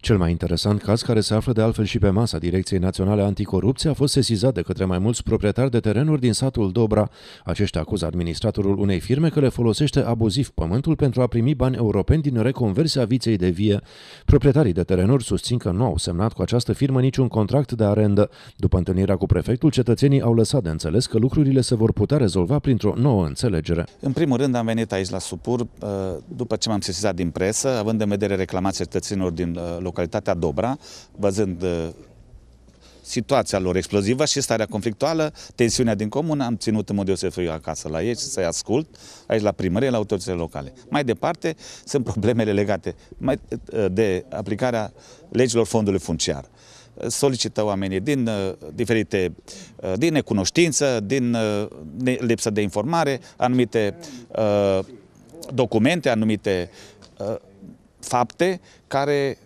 Cel mai interesant caz, care se află de altfel și pe masa Direcției Naționale Anticorupție, a fost sesizat de către mai mulți proprietari de terenuri din satul Dobra. Aceștia acuză administratorul unei firme că le folosește abuziv pământul pentru a primi bani europeni din reconversia viței de vie. Proprietarii de terenuri susțin că nu au semnat cu această firmă niciun contract de arendă. După întâlnirea cu prefectul, cetățenii au lăsat de înțeles că lucrurile se vor putea rezolva printr-o nouă înțelegere. În primul rând am venit aici la Supur uh, după ce m-am sesizat din presă, având în vedere reclamația cetățenilor din uh, localitatea Dobra, bazând uh, situația lor explozivă și starea conflictuală, tensiunea din comună, am ținut în mod deosebit acasă la ei și să-i ascult, aici la primărie, la autoritățile locale. Mai departe, sunt problemele legate mai, uh, de aplicarea legilor fondului funciar. Solicită oamenii din uh, diferite, din necunoștință, din lipsă de informare, anumite documente, anumite fapte care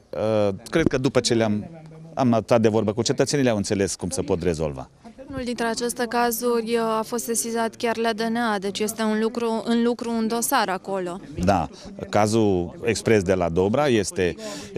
uh, cred că după ce le-am am notat de vorbă cu cetățenii, le-au înțeles cum se pot rezolva. Unul dintre aceste cazuri uh, a fost sesizat chiar la DNA, deci este un lucru, în lucru un dosar acolo. Da, cazul expres de la Dobra este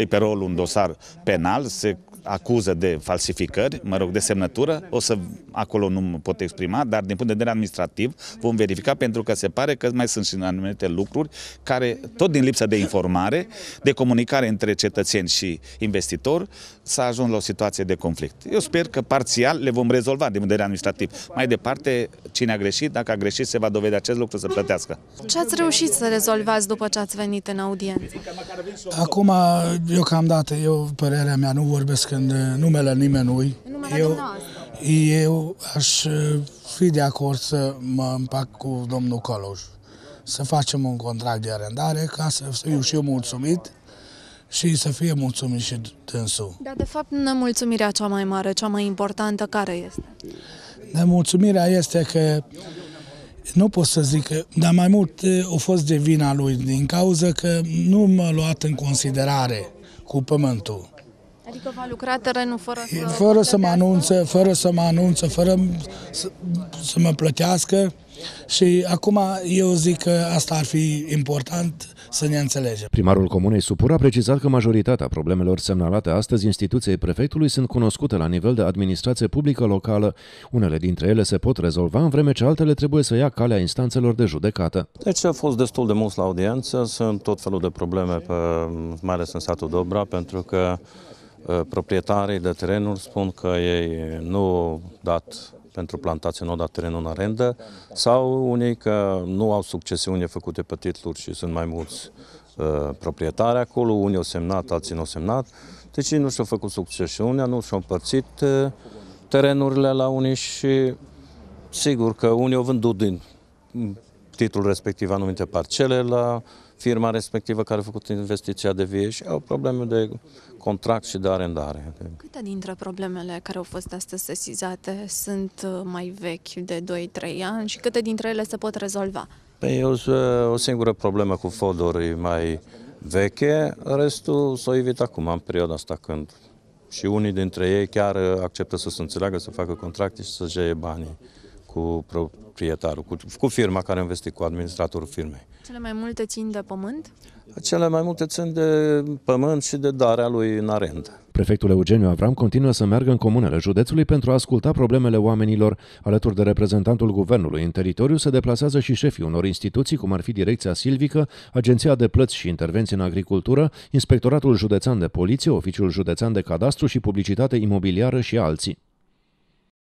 pe rol un dosar penal, se acuză de falsificări, mă rog, de semnătură, o să, acolo nu mă pot exprima, dar din punct de vedere administrativ vom verifica pentru că se pare că mai sunt și anumite lucruri care, tot din lipsa de informare, de comunicare între cetățeni și investitori, s-a ajuns la o situație de conflict. Eu sper că parțial le vom rezolva din punct de vedere administrativ. Mai departe, cine a greșit, dacă a greșit, se va dovedi acest lucru să plătească. Ce ați reușit să rezolvați după ce ați venit în audiență? Acum, eu cam dată, eu părerea mea, nu vorbesc când uh, numele nimănui, numele eu, eu aș uh, fi de acord să mă împac cu domnul Coloș. Să facem un contract de arendare ca să fiu și eu mulțumit și să fie mulțumit și dânsul. Dar de fapt nemulțumirea cea mai mare, cea mai importantă, care este? Nemulțumirea este că nu pot să zic, dar mai mult uh, a fost de vina lui din cauza că nu m-a luat în considerare cu pământul. Adică va lucra terenul fără să... Fără să mă anunță, fără să mă anunță, fără să, să mă plătească. Și acum eu zic că asta ar fi important să ne înțelegem. Primarul Comunei Supur a precizat că majoritatea problemelor semnalate astăzi instituției prefectului sunt cunoscute la nivel de administrație publică locală. Unele dintre ele se pot rezolva în vreme ce altele trebuie să ia calea instanțelor de judecată. Deci a fost destul de mult la audiență, sunt tot felul de probleme, pe, mai ales în satul Dobra, pentru că Eh, proprietarii de terenuri spun că ei nu au dat pentru plantație, nu au dat terenul în arendă, sau unii că nu au succesiune făcute pe titluri și sunt mai mulți uh, proprietari acolo, unii au semnat, alții nu au semnat, deci nu și-au făcut succesiunea, nu și-au împărțit eh, terenurile la unii și sigur că unii au vândut din titlul respectiv anumite parcele la firma respectivă care a făcut investiția de vie și au probleme de contract și de arendare. Câte dintre problemele care au fost astăzi sesizate sunt uh, mai vechi de 2-3 ani și câte dintre ele se pot rezolva? Păi o, o singură problemă cu fodorii mai veche, restul s-o evit acum, în perioada asta când și unii dintre ei chiar uh, acceptă să se înțeleagă, să facă contracte și să-și banii cu proprietarul, cu, cu firma care a investit, cu administratorul firmei. Cele mai multe țin de pământ? Cele mai multe țin de pământ și de darea lui în arendă. Prefectul Eugeniu Avram continuă să meargă în comunele județului pentru a asculta problemele oamenilor. Alături de reprezentantul guvernului în teritoriu se deplasează și șefii unor instituții, cum ar fi Direcția Silvică, Agenția de Plăți și Intervenții în Agricultură, Inspectoratul Județean de Poliție, Oficiul Județean de Cadastru și Publicitate Imobiliară și alții.